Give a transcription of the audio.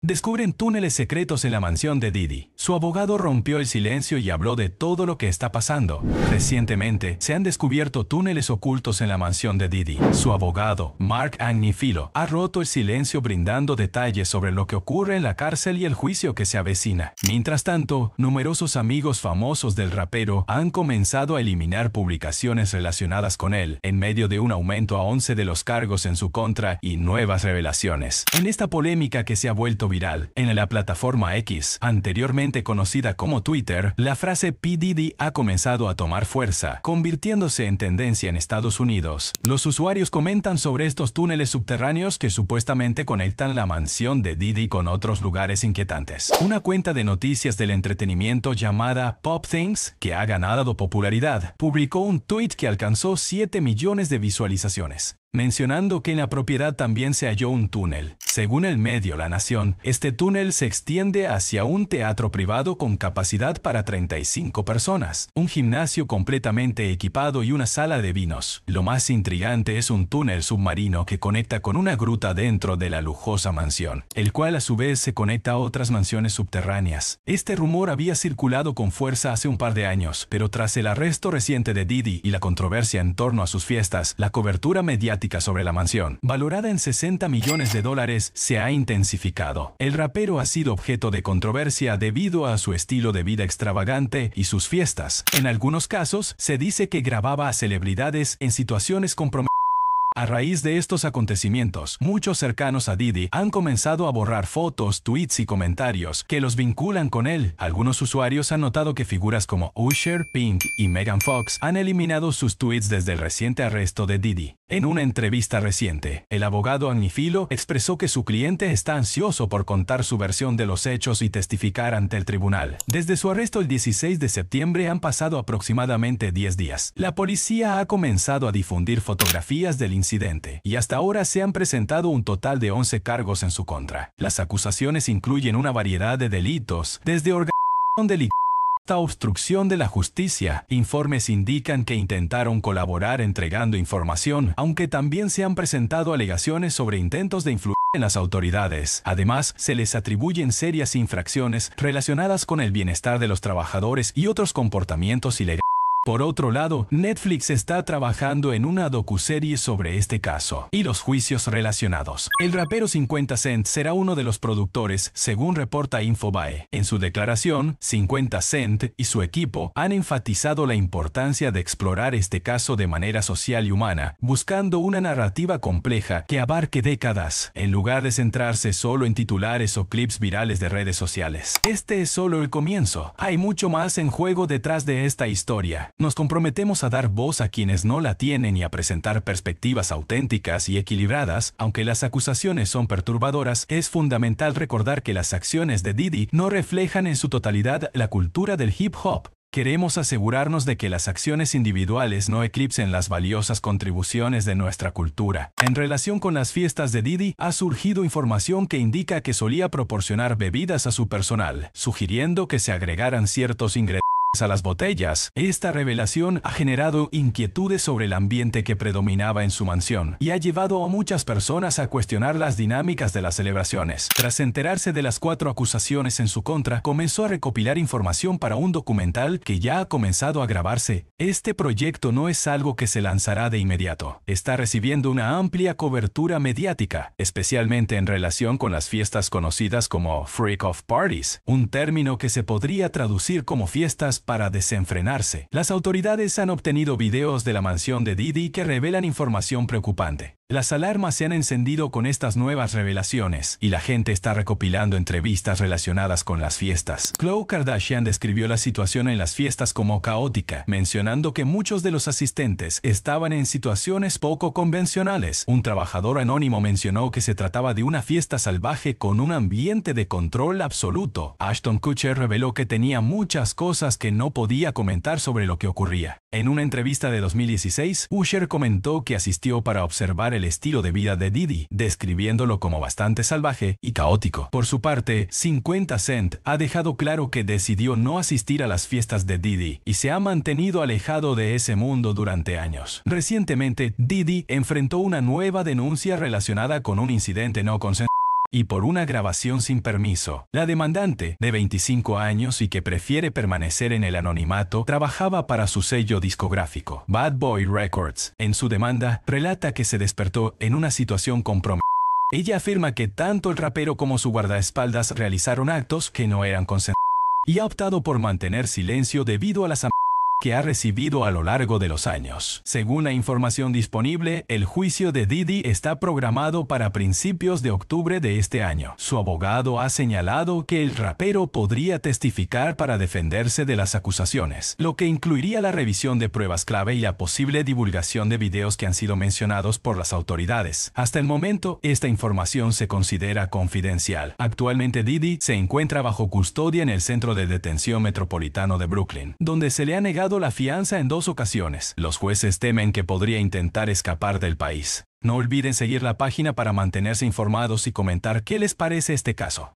Descubren túneles secretos en la mansión de Didi. Su abogado rompió el silencio y habló de todo lo que está pasando. Recientemente, se han descubierto túneles ocultos en la mansión de Didi. Su abogado, Mark Agnifilo, ha roto el silencio brindando detalles sobre lo que ocurre en la cárcel y el juicio que se avecina. Mientras tanto, numerosos amigos famosos del rapero han comenzado a eliminar publicaciones relacionadas con él, en medio de un aumento a 11 de los cargos en su contra y nuevas revelaciones. En esta polémica que se ha vuelto viral. En la plataforma X, anteriormente conocida como Twitter, la frase P. ha comenzado a tomar fuerza, convirtiéndose en tendencia en Estados Unidos. Los usuarios comentan sobre estos túneles subterráneos que supuestamente conectan la mansión de Diddy con otros lugares inquietantes. Una cuenta de noticias del entretenimiento llamada Pop Things, que ha ganado popularidad, publicó un tweet que alcanzó 7 millones de visualizaciones mencionando que en la propiedad también se halló un túnel. Según el medio La Nación, este túnel se extiende hacia un teatro privado con capacidad para 35 personas, un gimnasio completamente equipado y una sala de vinos. Lo más intrigante es un túnel submarino que conecta con una gruta dentro de la lujosa mansión, el cual a su vez se conecta a otras mansiones subterráneas. Este rumor había circulado con fuerza hace un par de años, pero tras el arresto reciente de Didi y la controversia en torno a sus fiestas, la cobertura mediática sobre la mansión, valorada en 60 millones de dólares, se ha intensificado. El rapero ha sido objeto de controversia debido a su estilo de vida extravagante y sus fiestas. En algunos casos, se dice que grababa a celebridades en situaciones comprometidas a raíz de estos acontecimientos, muchos cercanos a Didi han comenzado a borrar fotos, tweets y comentarios que los vinculan con él. Algunos usuarios han notado que figuras como Usher, Pink y Megan Fox han eliminado sus tweets desde el reciente arresto de Didi. En una entrevista reciente, el abogado Agnifilo expresó que su cliente está ansioso por contar su versión de los hechos y testificar ante el tribunal. Desde su arresto el 16 de septiembre han pasado aproximadamente 10 días. La policía ha comenzado a difundir fotografías del incidente y hasta ahora se han presentado un total de 11 cargos en su contra. Las acusaciones incluyen una variedad de delitos, desde organización delictiva obstrucción de la justicia. Informes indican que intentaron colaborar entregando información, aunque también se han presentado alegaciones sobre intentos de influir en las autoridades. Además, se les atribuyen serias infracciones relacionadas con el bienestar de los trabajadores y otros comportamientos ilegales por otro lado, Netflix está trabajando en una docuserie sobre este caso y los juicios relacionados. El rapero 50 Cent será uno de los productores, según reporta Infobae. En su declaración, 50 Cent y su equipo han enfatizado la importancia de explorar este caso de manera social y humana, buscando una narrativa compleja que abarque décadas, en lugar de centrarse solo en titulares o clips virales de redes sociales. Este es solo el comienzo. Hay mucho más en juego detrás de esta historia nos comprometemos a dar voz a quienes no la tienen y a presentar perspectivas auténticas y equilibradas, aunque las acusaciones son perturbadoras, es fundamental recordar que las acciones de Didi no reflejan en su totalidad la cultura del hip hop. Queremos asegurarnos de que las acciones individuales no eclipsen las valiosas contribuciones de nuestra cultura. En relación con las fiestas de Didi, ha surgido información que indica que solía proporcionar bebidas a su personal, sugiriendo que se agregaran ciertos ingredientes a las botellas. Esta revelación ha generado inquietudes sobre el ambiente que predominaba en su mansión y ha llevado a muchas personas a cuestionar las dinámicas de las celebraciones. Tras enterarse de las cuatro acusaciones en su contra, comenzó a recopilar información para un documental que ya ha comenzado a grabarse. Este proyecto no es algo que se lanzará de inmediato. Está recibiendo una amplia cobertura mediática, especialmente en relación con las fiestas conocidas como freak-off parties, un término que se podría traducir como fiestas para desenfrenarse. Las autoridades han obtenido videos de la mansión de Didi que revelan información preocupante. Las alarmas se han encendido con estas nuevas revelaciones y la gente está recopilando entrevistas relacionadas con las fiestas. Khloe Kardashian describió la situación en las fiestas como caótica, mencionando que muchos de los asistentes estaban en situaciones poco convencionales. Un trabajador anónimo mencionó que se trataba de una fiesta salvaje con un ambiente de control absoluto. Ashton Kutcher reveló que tenía muchas cosas que no podía comentar sobre lo que ocurría. En una entrevista de 2016, Usher comentó que asistió para observar el estilo de vida de Didi, describiéndolo como bastante salvaje y caótico. Por su parte, 50 Cent ha dejado claro que decidió no asistir a las fiestas de Didi y se ha mantenido alejado de ese mundo durante años. Recientemente, Didi enfrentó una nueva denuncia relacionada con un incidente no consentido y por una grabación sin permiso. La demandante, de 25 años y que prefiere permanecer en el anonimato, trabajaba para su sello discográfico, Bad Boy Records. En su demanda, relata que se despertó en una situación comprometida. Ella afirma que tanto el rapero como su guardaespaldas realizaron actos que no eran consentidos y ha optado por mantener silencio debido a las amenazas que ha recibido a lo largo de los años. Según la información disponible, el juicio de Didi está programado para principios de octubre de este año. Su abogado ha señalado que el rapero podría testificar para defenderse de las acusaciones, lo que incluiría la revisión de pruebas clave y la posible divulgación de videos que han sido mencionados por las autoridades. Hasta el momento, esta información se considera confidencial. Actualmente Didi se encuentra bajo custodia en el Centro de Detención Metropolitano de Brooklyn, donde se le ha negado la fianza en dos ocasiones. Los jueces temen que podría intentar escapar del país. No olviden seguir la página para mantenerse informados y comentar qué les parece este caso.